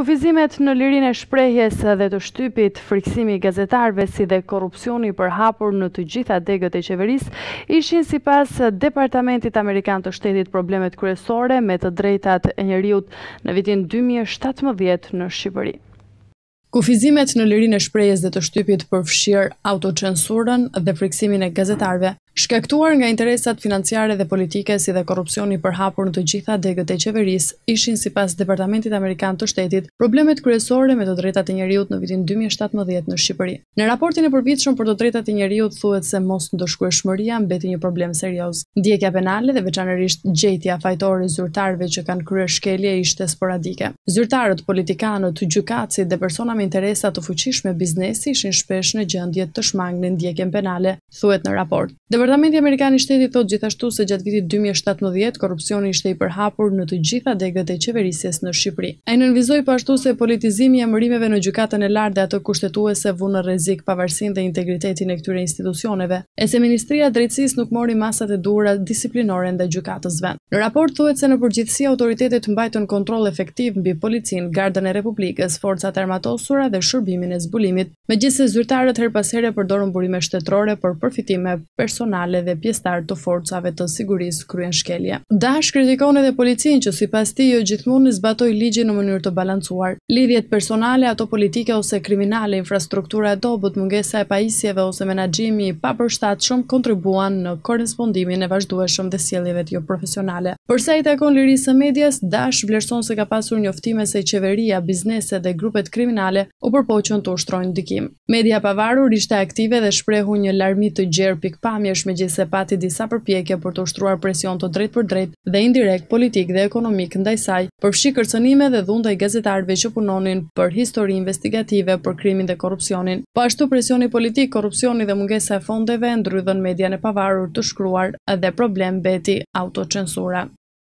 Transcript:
Kufizimet në lirin e shprejhjes dhe të shtypit, friksimi gazetarve si dhe korupcioni për hapur në të gjitha degët e qeveris, ishin si pas Departamentit Amerikan të shtetit problemet kryesore me të drejtat e njeriut në vitin 2017 në Shqipëri. Kufizimet në lirin e shprejhjes dhe të shtypit përfshirë autocensurën dhe friksimin e gazetarve, Shkaktuar nga interesat financiare dhe politike si dhe korupcioni përhapur në të gjitha degët e qeveris, ishin si pas Departamentit Amerikan të shtetit problemet kryesore me të drejtat e njeriut në vitin 2017 në Shqipëri. Në raportin e përvitëshëm për të drejtat e njeriut thuet se mos në dëshkuesh shmëria mbeti një problem serios. Ndjekja penale dhe veçanërisht gjetja fajtore zyrtarve që kanë krye shkelje ishte sporadike. Zyrtarët, politikanët, gjukacit dhe persona me interesat të fuqishme biznesi ishin shpesh në gjëndjet të shmangnin ndjekjen penale, thuet në raport. Departamenti Amerikan i Shtetit thot gjithashtu se gjatë vitit 2017 korrupsioni ishte i përhapur në të gjitha degët e qeverisjes në Shqipëri. Ai nënvizoi po ashtu se politizimi i mërimeve në gjykatën e lartë dhe ato kushtetuese vënë në rrezik pavarësinë dhe integritetin e këtyre institucioneve, e se Ministria e Drejtësisë nuk mori masat e duhura disiplinore ndaj gjykatës vend. Në raport thuhet se në përgjithësi autoritetet mbajnë kontroll efektiv mbi policinë, Gardën e Republikës, forcat armatosura dhe shërbimin e zbulimit, megjithëse zyrtarët her pas burime shtetërore për përfitime personale personale dhe pjestar të forcave të siguris kryen shkelje. Dash kritikon edhe policin që si pas ti jo gjithmon në zbatoj ligje në mënyrë të balancuar. Lidhjet personale ato politike ose kriminale infrastruktura e dobut mungesa e paisjeve ose menagjimi i papër shtatë shumë kontribuan në korespondimin e vazhdueshëm dhe sjelive jo profesionale. Përsa i takon lirisë e medias, Dash vlerëson se ka pasur një oftime se qeveria, biznese dhe grupet kriminale u përpoqën të ushtrojnë dikim. Media pavarur ishte aktive dhe shprehu një larmi të gjerë pikpamje mësh me gjithse pati disa përpjekje për të ushtruar presion të drejt për drejt dhe indirekt politik dhe ekonomik ndaj saj, përfshi kërcënime dhe dhundaj gazetarve që punonin për histori investigative për krimin dhe korupcionin. Po ashtu presioni politik, korupcioni dhe mungesa e fondeve ndrydhën median e pavarur të shkruar dhe problem beti autocensura.